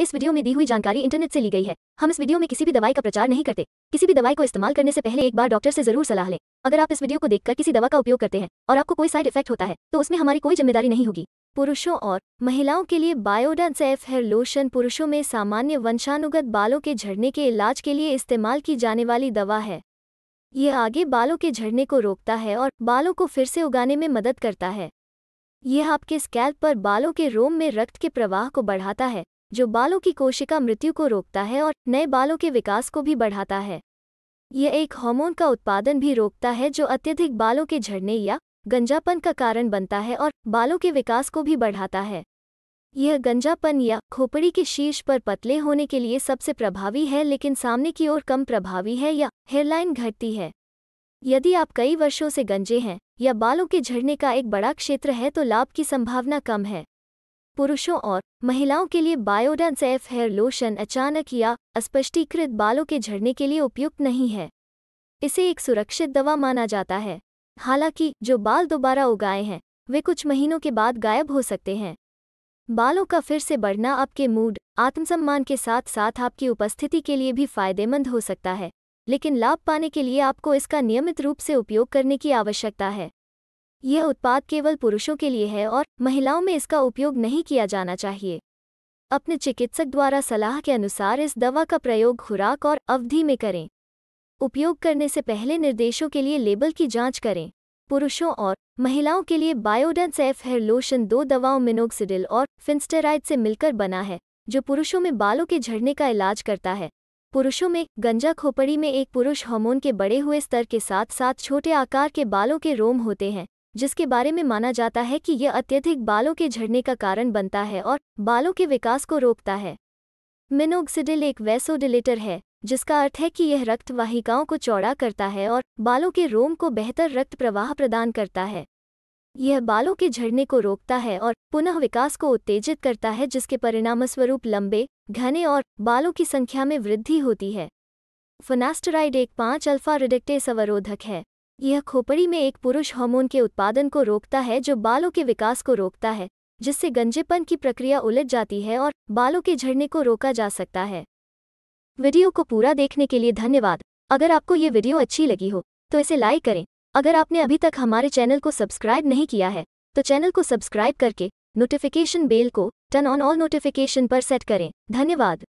इस वीडियो में दी हुई जानकारी इंटरनेट से ली गई है हम इस वीडियो में किसी भी दवाई का प्रचार नहीं करते किसी भी दवाई को इस्तेमाल करने से पहले एक बार डॉक्टर से जरूर सलाह लें अगर आप इस वीडियो को देखकर किसी दवा का उपयोग करते हैं और आपको कोई साइड इफेक्ट होता है तो उसमें हमारी कोई जिम्मेदारी नहीं होगी पुरुषों और महिलाओं के लिए बायोडन सेफ हेयर लोशन पुरुषों में सामान्य वंशानुगत बालों के झड़ने के इलाज के लिए इस्तेमाल की जाने वाली दवा है यह आगे बालों के झड़ने को रोकता है और बालों को फिर से उगाने में मदद करता है यह आपके स्कैल्प पर बालों के रोम में रक्त के प्रवाह को बढ़ाता है जो बालों की कोशिका मृत्यु को रोकता है और नए बालों के विकास को भी बढ़ाता है यह एक हार्मोन का उत्पादन भी रोकता है जो अत्यधिक बालों के झड़ने या गंजापन का कारण बनता है और बालों के विकास को भी बढ़ाता है यह गंजापन या खोपड़ी के शीर्ष पर पतले होने के लिए सबसे प्रभावी है लेकिन सामने की ओर कम प्रभावी है या हेयरलाइन घटती है यदि आप कई वर्षों से गंजे हैं या बालों के झड़ने का एक बड़ा क्षेत्र है तो लाभ की संभावना कम है पुरुषों और महिलाओं के लिए बायोडन सेफ हेयर लोशन अचानक या अस्पष्टीकृत बालों के झड़ने के लिए उपयुक्त नहीं है इसे एक सुरक्षित दवा माना जाता है हालांकि जो बाल दोबारा उगाए हैं वे कुछ महीनों के बाद गायब हो सकते हैं बालों का फिर से बढ़ना आपके मूड आत्मसम्मान के साथ साथ आपकी उपस्थिति के लिए भी फायदेमंद हो सकता है लेकिन लाभ पाने के लिए आपको इसका नियमित रूप से उपयोग करने की आवश्यकता है यह उत्पाद केवल पुरुषों के लिए है और महिलाओं में इसका उपयोग नहीं किया जाना चाहिए अपने चिकित्सक द्वारा सलाह के अनुसार इस दवा का प्रयोग खुराक और अवधि में करें उपयोग करने से पहले निर्देशों के लिए लेबल की जांच करें पुरुषों और महिलाओं के लिए बायोडेंस एफ हेयर लोशन दो दवाओं मिनोक्सिडिल और फिंस्टेराइड से मिलकर बना है जो पुरुषों में बालों के झड़ने का इलाज करता है पुरुषों में गंजा खोपड़ी में एक पुरुष हार्मोन के बड़े हुए स्तर के साथ साथ छोटे आकार के बालों के रोम होते हैं जिसके बारे में माना जाता है कि यह अत्यधिक बालों के झड़ने का कारण बनता है और बालों के विकास को रोकता है मिनोक्सिडिल एक वैसोडिलेटर है जिसका अर्थ है कि यह रक्त वाहिकाओं को चौड़ा करता है और बालों के रोम को बेहतर रक्त प्रवाह प्रदान करता है यह बालों के झड़ने को रोकता है और पुनः विकास को उत्तेजित करता है जिसके परिणामस्वरूप लंबे घने और बालों की संख्या में वृद्धि होती है फनास्टराइड एक पांच अल्फा रिडिक्टेस अवरोधक है यह खोपड़ी में एक पुरुष हार्मोन के उत्पादन को रोकता है जो बालों के विकास को रोकता है जिससे गंजेपन की प्रक्रिया उलट जाती है और बालों के झड़ने को रोका जा सकता है वीडियो को पूरा देखने के लिए धन्यवाद अगर आपको ये वीडियो अच्छी लगी हो तो इसे लाइक करें अगर आपने अभी तक हमारे चैनल को सब्सक्राइब नहीं किया है तो चैनल को सब्सक्राइब करके नोटिफिकेशन बेल को टर्न ऑन ऑल नोटिफिकेशन पर सेट करें धन्यवाद